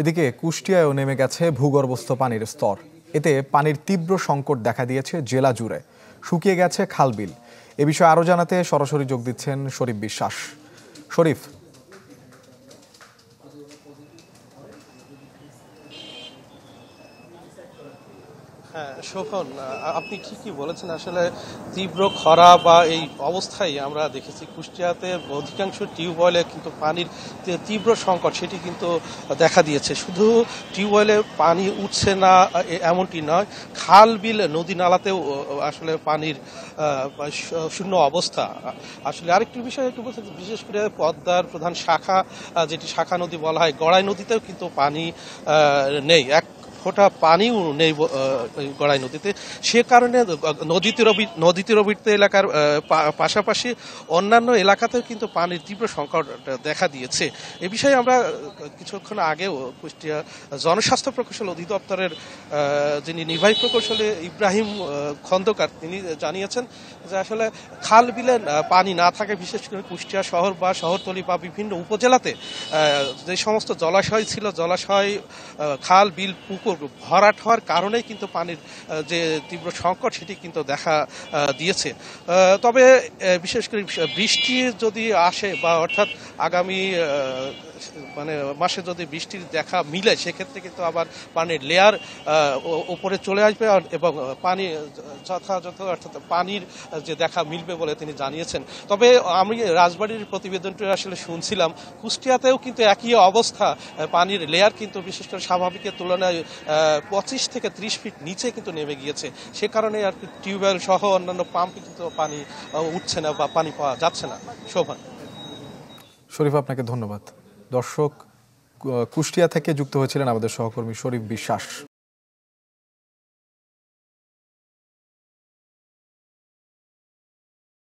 এদিকে কুষ্টিয়ায়ও নেমে গেছে ভূগর্ভস্থ পানির স্তর এতে পানির তীব্র সংকট দেখা দিয়েছে জেলা জুড়ে শুকিয়ে গেছে খালবিল এ বিষয়ে আরও জানাতে সরাসরি যোগ দিচ্ছেন শরীফ বিশ্বাস শরীফ হ্যাঁ শোভন আপনি ঠিকই বলেছেন আসলে তীব্র খরা বা এই অবস্থায় আমরা দেখেছি কুষ্টিয়াতে অধিকাংশ টিউবওয়েলে কিন্তু পানির তীব্র সংকট সেটি কিন্তু দেখা দিয়েছে শুধু টিউবওয়েলে পানি উঠছে না এমনটি নয় খাল বিল নদী নালাতেও আসলে পানির শূন্য অবস্থা আসলে আরেকটি বিষয় একটু বলতে বিশেষ করে পদ্মার প্রধান শাখা যেটি শাখা নদী বলা হয় গড়াই নদীতেও কিন্তু পানি নেই এক ফোঁটা পানিও নেই গড়াই নদীতে সে কারণে নদী তীরবী নদী তীরবর্তী এলাকার পাশাপাশি অন্যান্য এলাকাতেও কিন্তু পানির তীব্র সংকট দেখা দিয়েছে এ বিষয়ে আমরা কিছুক্ষণ আগেও কুষ্টিয়া জনস্বাস্থ্য প্রকৌশল অধিদপ্তরের যিনি নির্বাহী প্রকৌশলী ইব্রাহিম খন্দকার তিনি জানিয়েছেন যে আসলে খাল বিলে পানি না থাকে বিশেষ করে কুষ্টিয়া শহর বা শহরতলি বা বিভিন্ন উপজেলাতে যে সমস্ত জলাশয় ছিল জলাশয় খাল বিল পুকুর ভরাট হওয়ার কারণেই কিন্তু পানির যে তীব্র সংকট সেটি কিন্তু দেখা দিয়েছে তবে বিশেষ করে বৃষ্টি যদি আসে বা অর্থাৎ আগামী মানে মাসে যদি বৃষ্টির দেখা মিলে সেক্ষেত্রে কিন্তু আবার পানির লেয়ার উপরে চলে আসবে এবং পানি যথাযথ অর্থাৎ পানির যে দেখা মিলবে বলে তিনি জানিয়েছেন তবে আমি রাজবাড়ির প্রতিবেদনটি আসলে শুনছিলাম কুষ্টিয়াতেও কিন্তু একই অবস্থা পানির লেয়ার কিন্তু বিশেষ করে স্বাভাবিকের তুলনায় পঁচিশ থেকে ত্রিশ ফিট নিচে কিন্তু নেমে গিয়েছে সে কারণে আর কি টিউবওয়েল সহ অন্যান্য পাম্পে কিন্তু পানি উঠছে না বা পানি পাওয়া যাচ্ছে না শোভন শরীফ আপনাকে ধন্যবাদ দর্শক কুষ্টিয়া থেকে যুক্ত হয়েছিলেন আমাদের সহকর্মী শরীফ বিশ্বাস